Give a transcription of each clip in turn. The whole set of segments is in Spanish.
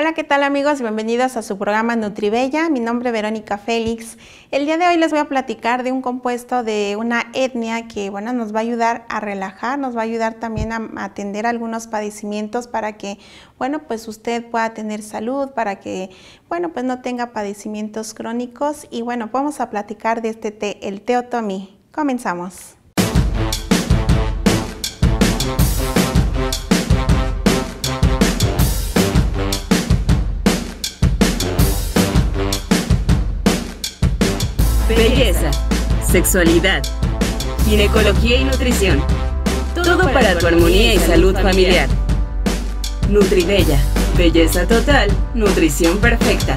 Hola, ¿qué tal amigos? Bienvenidos a su programa Nutribella. Mi nombre es Verónica Félix. El día de hoy les voy a platicar de un compuesto de una etnia que, bueno, nos va a ayudar a relajar, nos va a ayudar también a atender algunos padecimientos para que, bueno, pues usted pueda tener salud, para que, bueno, pues no tenga padecimientos crónicos. Y bueno, vamos a platicar de este té, el teotomi. Comenzamos. belleza, sexualidad, ginecología y nutrición. Todo para tu armonía y salud familiar. Nutribella, belleza total, nutrición perfecta.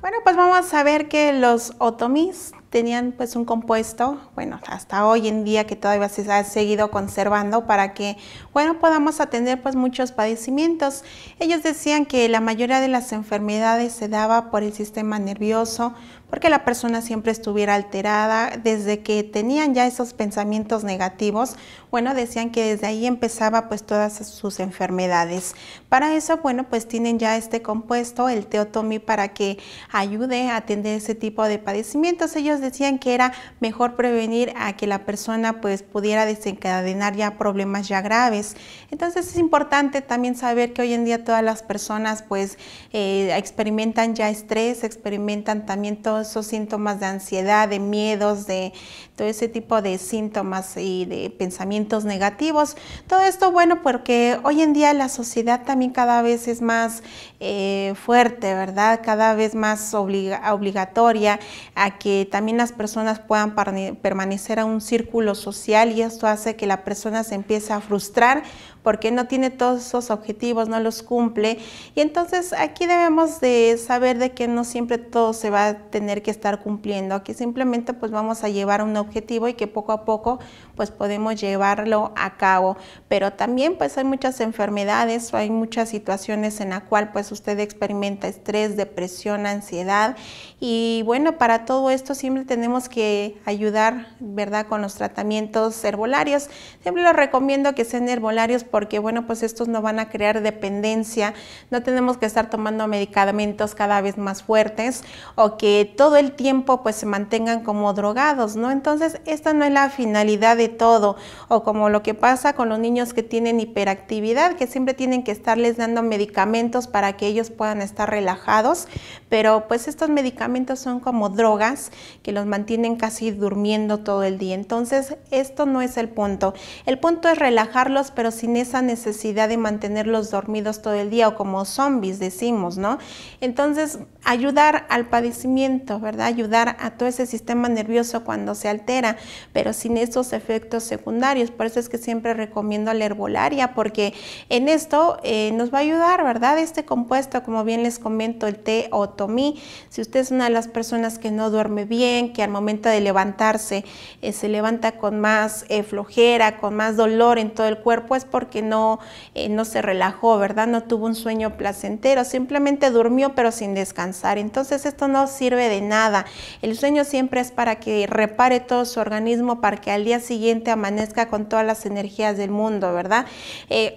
Bueno, pues vamos a ver que los otomis tenían pues un compuesto, bueno, hasta hoy en día que todavía se ha seguido conservando para que, bueno, podamos atender pues muchos padecimientos. Ellos decían que la mayoría de las enfermedades se daba por el sistema nervioso, porque la persona siempre estuviera alterada, desde que tenían ya esos pensamientos negativos, bueno, decían que desde ahí empezaba pues todas sus enfermedades. Para eso, bueno, pues tienen ya este compuesto, el teotomi, para que ayude a atender ese tipo de padecimientos. Ellos decían que era mejor prevenir a que la persona pues pudiera desencadenar ya problemas ya graves. Entonces es importante también saber que hoy en día todas las personas pues eh, experimentan ya estrés, experimentan también todo esos síntomas de ansiedad, de miedos, de todo ese tipo de síntomas y de pensamientos negativos. Todo esto, bueno, porque hoy en día la sociedad también cada vez es más eh, fuerte, ¿verdad? Cada vez más obligatoria a que también las personas puedan permanecer a un círculo social y esto hace que la persona se empiece a frustrar porque no tiene todos esos objetivos, no los cumple. Y entonces aquí debemos de saber de que no siempre todo se va a tener que estar cumpliendo, Aquí simplemente pues vamos a llevar un objetivo y que poco a poco pues podemos llevarlo a cabo. Pero también pues hay muchas enfermedades, hay muchas situaciones en la cual pues usted experimenta estrés, depresión, ansiedad y bueno, para todo esto siempre tenemos que ayudar, ¿verdad?, con los tratamientos herbolarios. Siempre los recomiendo que sean herbolarios porque, bueno, pues estos no van a crear dependencia, no tenemos que estar tomando medicamentos cada vez más fuertes o que todo el tiempo pues se mantengan como drogados, ¿no? Entonces, esta no es la finalidad de todo o como lo que pasa con los niños que tienen hiperactividad, que siempre tienen que estarles dando medicamentos para que ellos puedan estar relajados, pero pues estos medicamentos son como drogas que los mantienen casi durmiendo todo el día. Entonces, esto no es el punto. El punto es relajarlos, pero sin esa necesidad de mantenerlos dormidos todo el día o como zombies, decimos, ¿no? Entonces, ayudar al padecimiento, ¿verdad? Ayudar a todo ese sistema nervioso cuando se altera, pero sin esos efectos secundarios. Por eso es que siempre recomiendo la herbolaria, porque en esto eh, nos va a ayudar, ¿verdad? Este compuesto, como bien les comento, el té o tomí. Si ustedes una las personas que no duerme bien, que al momento de levantarse eh, se levanta con más eh, flojera, con más dolor en todo el cuerpo, es porque no, eh, no se relajó, ¿verdad? No tuvo un sueño placentero, simplemente durmió pero sin descansar. Entonces esto no sirve de nada. El sueño siempre es para que repare todo su organismo, para que al día siguiente amanezca con todas las energías del mundo, ¿verdad?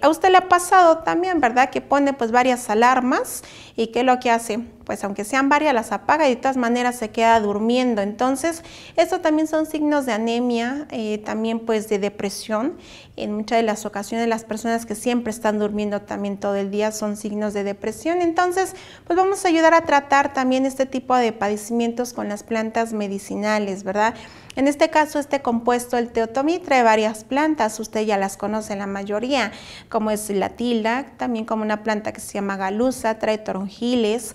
a usted le ha pasado también, ¿verdad? Que pone pues varias alarmas y ¿qué es lo que hace? pues aunque sean varias, las apaga y de todas maneras se queda durmiendo. Entonces, eso también son signos de anemia, eh, también pues de depresión. En muchas de las ocasiones las personas que siempre están durmiendo también todo el día son signos de depresión. Entonces, pues vamos a ayudar a tratar también este tipo de padecimientos con las plantas medicinales, ¿verdad? En este caso, este compuesto, el teotomí, trae varias plantas, usted ya las conoce la mayoría, como es la tila, también como una planta que se llama galusa, trae toronjiles,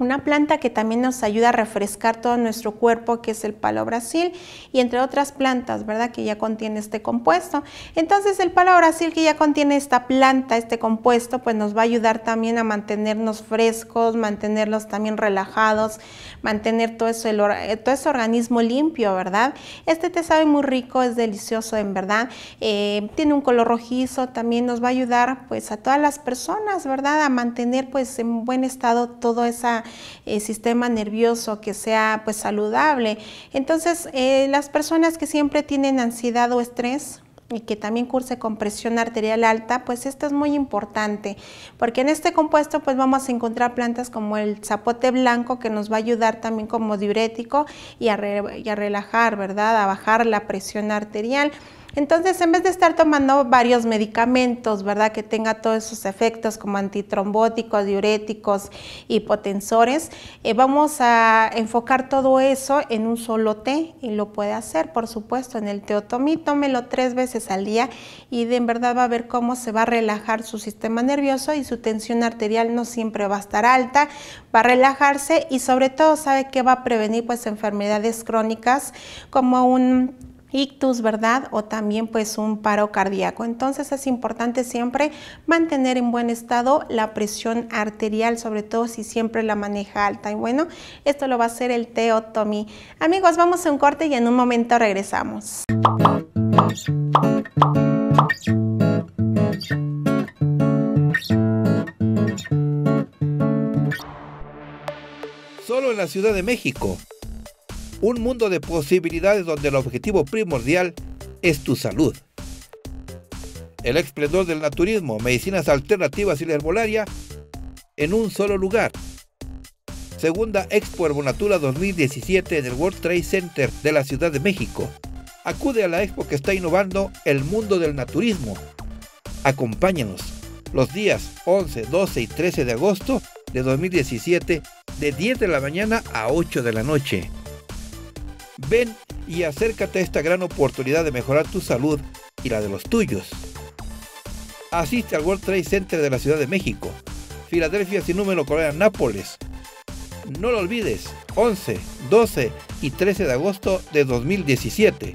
una planta que también nos ayuda a refrescar todo nuestro cuerpo, que es el palo brasil, y entre otras plantas, ¿verdad? Que ya contiene este compuesto. Entonces el palo brasil que ya contiene esta planta, este compuesto, pues nos va a ayudar también a mantenernos frescos, mantenerlos también relajados, mantener todo, eso, el, eh, todo ese organismo limpio, ¿verdad? Este te sabe muy rico, es delicioso en verdad. Eh, tiene un color rojizo, también nos va a ayudar pues a todas las personas, ¿verdad? A mantener pues en buen estado toda esa eh, sistema nervioso que sea pues saludable. Entonces, eh, las personas que siempre tienen ansiedad o estrés, y que también curse con presión arterial alta, pues esto es muy importante, porque en este compuesto pues vamos a encontrar plantas como el zapote blanco que nos va a ayudar también como diurético y a, y a relajar, ¿verdad? A bajar la presión arterial. Entonces, en vez de estar tomando varios medicamentos, ¿verdad? Que tenga todos esos efectos como antitrombóticos, diuréticos, hipotensores, eh, vamos a enfocar todo eso en un solo té y lo puede hacer, por supuesto, en el teotomí. Tómelo tres veces al día y de, en verdad va a ver cómo se va a relajar su sistema nervioso y su tensión arterial no siempre va a estar alta, va a relajarse y sobre todo sabe que va a prevenir pues enfermedades crónicas como un ictus, ¿verdad? O también pues un paro cardíaco. Entonces es importante siempre mantener en buen estado la presión arterial, sobre todo si siempre la maneja alta. Y bueno, esto lo va a hacer el Teo Tommy. Amigos, vamos a un corte y en un momento regresamos. Solo en la Ciudad de México un mundo de posibilidades donde el objetivo primordial es tu salud. El esplendor del naturismo, medicinas alternativas y la herbolaria en un solo lugar. Segunda Expo Herbonatura 2017 en el World Trade Center de la Ciudad de México. Acude a la expo que está innovando el mundo del naturismo. Acompáñanos los días 11, 12 y 13 de agosto de 2017 de 10 de la mañana a 8 de la noche. Ven y acércate a esta gran oportunidad de mejorar tu salud y la de los tuyos. Asiste al World Trade Center de la Ciudad de México, Filadelfia sin número, Corea, Nápoles. No lo olvides, 11, 12 y 13 de agosto de 2017.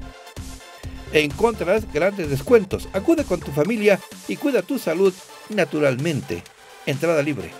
Encontrarás grandes descuentos. Acude con tu familia y cuida tu salud naturalmente. Entrada libre.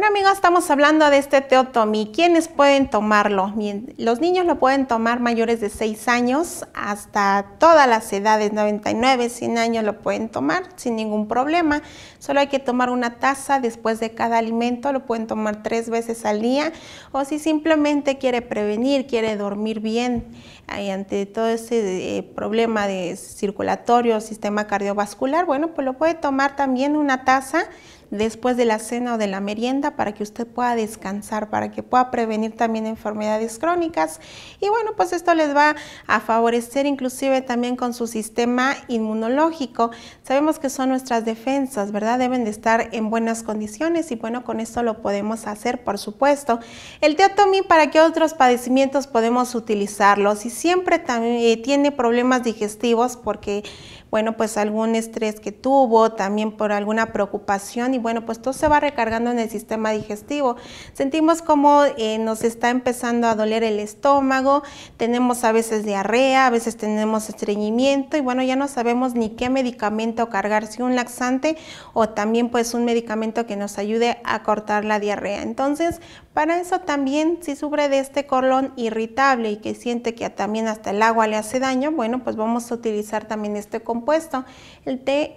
Bueno amigos, estamos hablando de este teotomi. ¿Quiénes pueden tomarlo? Los niños lo pueden tomar mayores de 6 años hasta todas las edades, 99, 100 años lo pueden tomar sin ningún problema. Solo hay que tomar una taza después de cada alimento, lo pueden tomar tres veces al día o si simplemente quiere prevenir, quiere dormir bien ante todo ese eh, problema de circulatorio, sistema cardiovascular, bueno, pues lo puede tomar también una taza después de la cena o de la merienda para que usted pueda descansar, para que pueda prevenir también enfermedades crónicas. Y bueno, pues esto les va a favorecer inclusive también con su sistema inmunológico. Sabemos que son nuestras defensas, ¿verdad? Deben de estar en buenas condiciones y bueno, con esto lo podemos hacer, por supuesto. El teotomí, ¿para qué otros padecimientos podemos utilizarlo? Si siempre también eh, tiene problemas digestivos porque, bueno, pues algún estrés que tuvo, también por alguna preocupación bueno, pues todo se va recargando en el sistema digestivo. Sentimos como eh, nos está empezando a doler el estómago, tenemos a veces diarrea, a veces tenemos estreñimiento y bueno, ya no sabemos ni qué medicamento cargar, si un laxante o también pues un medicamento que nos ayude a cortar la diarrea. Entonces, para eso también si sufre de este colón irritable y que siente que también hasta el agua le hace daño, bueno, pues vamos a utilizar también este compuesto, el té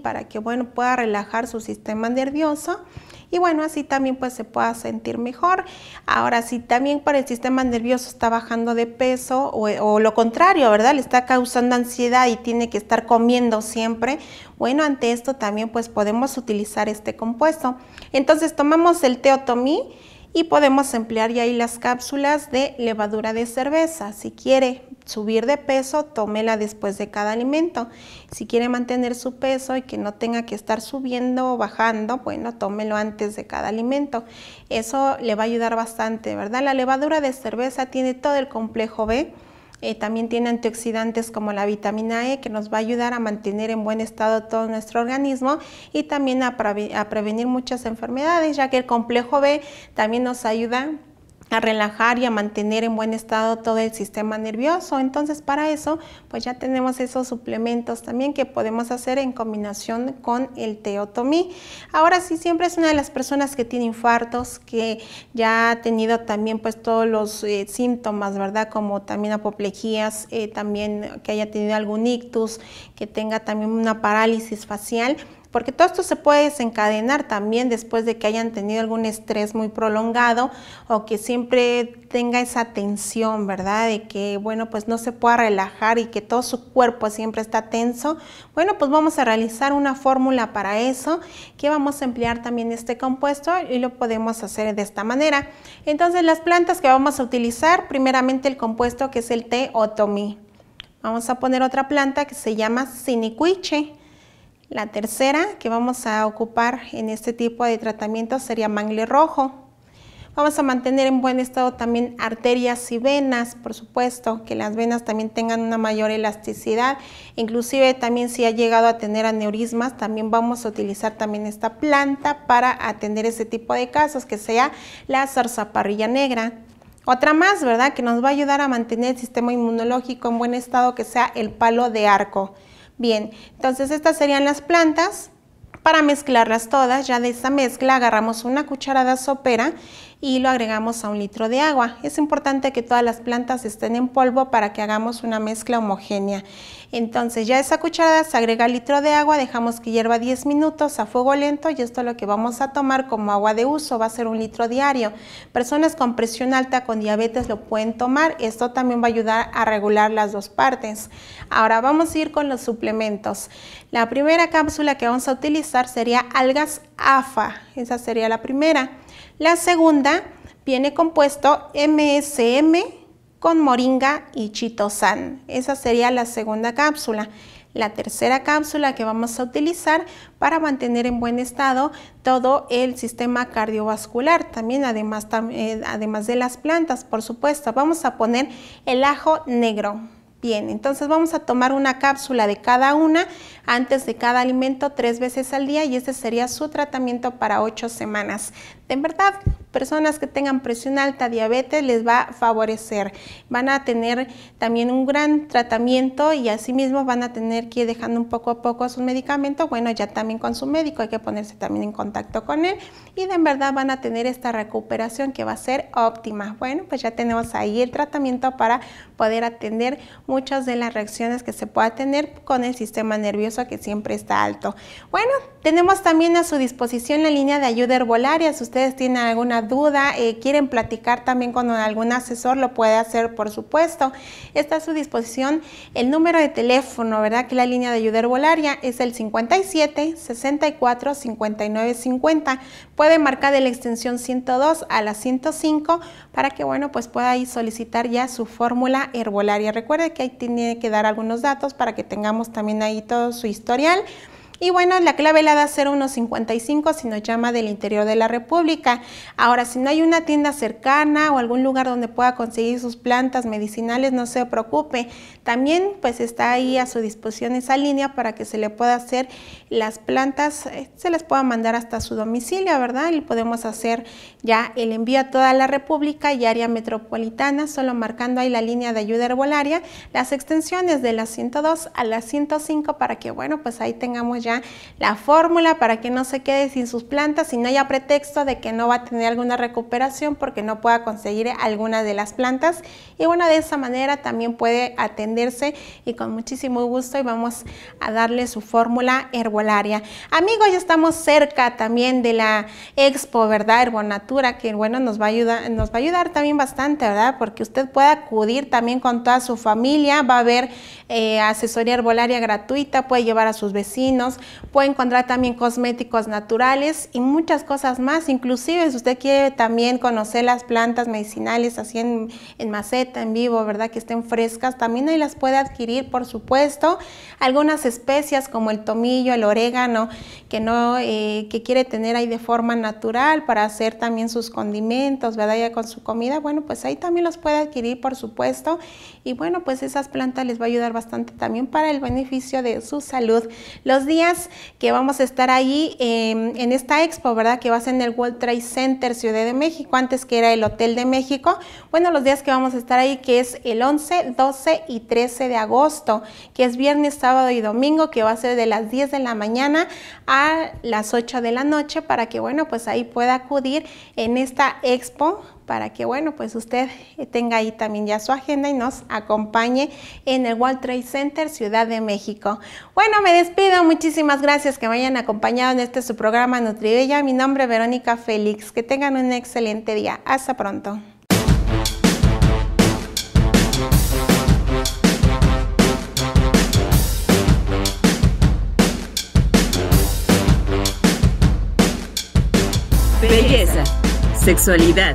para que bueno, pueda relajar su sistema nervioso y bueno, así también pues se pueda sentir mejor. Ahora, si también para el sistema nervioso está bajando de peso o, o, lo contrario, ¿verdad? Le está causando ansiedad y tiene que estar comiendo siempre, bueno, ante esto también pues podemos utilizar este compuesto. Entonces tomamos el teotomí y podemos emplear ya ahí las cápsulas de levadura de cerveza. Si quiere subir de peso, tómela después de cada alimento. Si quiere mantener su peso y que no tenga que estar subiendo o bajando, bueno, tómelo antes de cada alimento. Eso le va a ayudar bastante, ¿verdad? La levadura de cerveza tiene todo el complejo B eh, también tiene antioxidantes como la vitamina E que nos va a ayudar a mantener en buen estado todo nuestro organismo y también a, a prevenir muchas enfermedades, ya que el complejo B también nos ayuda a relajar y a mantener en buen estado todo el sistema nervioso. Entonces para eso pues ya tenemos esos suplementos también que podemos hacer en combinación con el teotomí. Ahora sí siempre es una de las personas que tiene infartos, que ya ha tenido también pues todos los eh, síntomas, ¿verdad? Como también apoplejías, eh, también que haya tenido algún ictus, que tenga también una parálisis facial porque todo esto se puede desencadenar también después de que hayan tenido algún estrés muy prolongado o que siempre tenga esa tensión, ¿verdad? De que, bueno, pues no se pueda relajar y que todo su cuerpo siempre está tenso. Bueno, pues vamos a realizar una fórmula para eso, que vamos a emplear también este compuesto y lo podemos hacer de esta manera. Entonces, las plantas que vamos a utilizar, primeramente el compuesto que es el té otomí. Vamos a poner otra planta que se llama sinicuiche. La tercera que vamos a ocupar en este tipo de tratamiento sería mangle rojo. Vamos a mantener en buen estado también arterias y venas, por supuesto, que las venas también tengan una mayor elasticidad. Inclusive también si ha llegado a tener aneurismas, también vamos a utilizar también esta planta para atender ese tipo de casos, que sea la zarzaparrilla negra. Otra más, ¿verdad?, que nos va a ayudar a mantener el sistema inmunológico en buen estado, que sea el palo de arco. Bien, entonces estas serían las plantas. Para mezclarlas todas, ya de esta mezcla agarramos una cucharada sopera y lo agregamos a un litro de agua. Es importante que todas las plantas estén en polvo para que hagamos una mezcla homogénea. Entonces ya esa cucharada se agrega litro de agua, dejamos que hierva 10 minutos a fuego lento y esto es lo que vamos a tomar como agua de uso, va a ser un litro diario. Personas con presión alta, con diabetes lo pueden tomar, esto también va a ayudar a regular las dos partes. Ahora vamos a ir con los suplementos. La primera cápsula que vamos a utilizar sería algas AFA, esa sería la primera. La segunda viene compuesto MSM, con moringa y chitosan. Esa sería la segunda cápsula. La tercera cápsula que vamos a utilizar para mantener en buen estado todo el sistema cardiovascular, también además, eh, además de las plantas, por supuesto. Vamos a poner el ajo negro. Bien, entonces vamos a tomar una cápsula de cada una antes de cada alimento tres veces al día y ese sería su tratamiento para ocho semanas. De verdad, personas que tengan presión alta, diabetes, les va a favorecer. Van a tener también un gran tratamiento y asimismo van a tener que ir dejando un poco a poco sus medicamentos, bueno, ya también con su médico, hay que ponerse también en contacto con él y de verdad van a tener esta recuperación que va a ser óptima. Bueno, pues ya tenemos ahí el tratamiento para poder atender muchas de las reacciones que se pueda tener con el sistema nervioso que siempre está alto. Bueno, tenemos también a su disposición la línea de ayuda herbolaria, si ustedes tienen alguna duda, eh, quieren platicar también con algún asesor, lo puede hacer, por supuesto. Está a su disposición el número de teléfono, ¿verdad? Que la línea de ayuda herbolaria es el 57 64 59 50. Puede marcar de la extensión 102 a la 105 para que, bueno, pues pueda ahí solicitar ya su fórmula herbolaria. Recuerde que ahí tiene que dar algunos datos para que tengamos también ahí todo su historial. Y bueno, la clave la da 0155 si nos llama del interior de la República. Ahora, si no hay una tienda cercana o algún lugar donde pueda conseguir sus plantas medicinales, no se preocupe. También pues está ahí a su disposición esa línea para que se le pueda hacer las plantas, eh, se las pueda mandar hasta su domicilio, ¿verdad? Y podemos hacer ya el envío a toda la República y área metropolitana, solo marcando ahí la línea de ayuda herbolaria, las extensiones de la 102 a la 105 para que, bueno, pues ahí tengamos ya la fórmula para que no se quede sin sus plantas y no haya pretexto de que no va a tener alguna recuperación porque no pueda conseguir alguna de las plantas. Y bueno, de esa manera también puede atenderse y con muchísimo gusto y vamos a darle su fórmula herbolaria. Amigos, ya estamos cerca también de la expo, ¿verdad? Herbonatura, que bueno, nos va a ayudar, nos va a ayudar también bastante, ¿verdad? Porque usted puede acudir también con toda su familia, va a haber eh, asesoría herbolaria gratuita, puede llevar a sus vecinos, puede encontrar también cosméticos naturales y muchas cosas más, inclusive si usted quiere también conocer las plantas medicinales así en, maceta, en vivo, ¿verdad? Que estén frescas, también ahí las puede adquirir, por supuesto. Algunas especias como el tomillo, el orégano, que, no, eh, quiere tener ahí de forma natural para hacer también sus condimentos, ¿verdad? Ya con su comida, bueno, pues ahí también los puede adquirir, por supuesto. Y bueno, pues esas plantas les va a ayudar bastante también para el beneficio de su salud. Los que vamos a estar ahí em, en esta expo, ¿verdad? Que va a ser en el World Trade Center Ciudad de México, antes que era el Hotel de México. Bueno, los días que vamos a estar ahí, que es el 11, 12 y 13 de agosto, que es viernes, sábado y domingo, que va a ser de las 10 de la mañana a las 8 de la noche, para que, bueno, pues ahí pueda acudir en esta expo para que, bueno, pues usted tenga ahí también ya su agenda y nos acompañe en el World Trade Center Ciudad de México. Bueno, me despido. Muchísimas gracias que me hayan acompañado en este su programa NutriBella. Mi nombre es Verónica Félix. Que tengan un excelente día. Hasta pronto. Belleza, sexualidad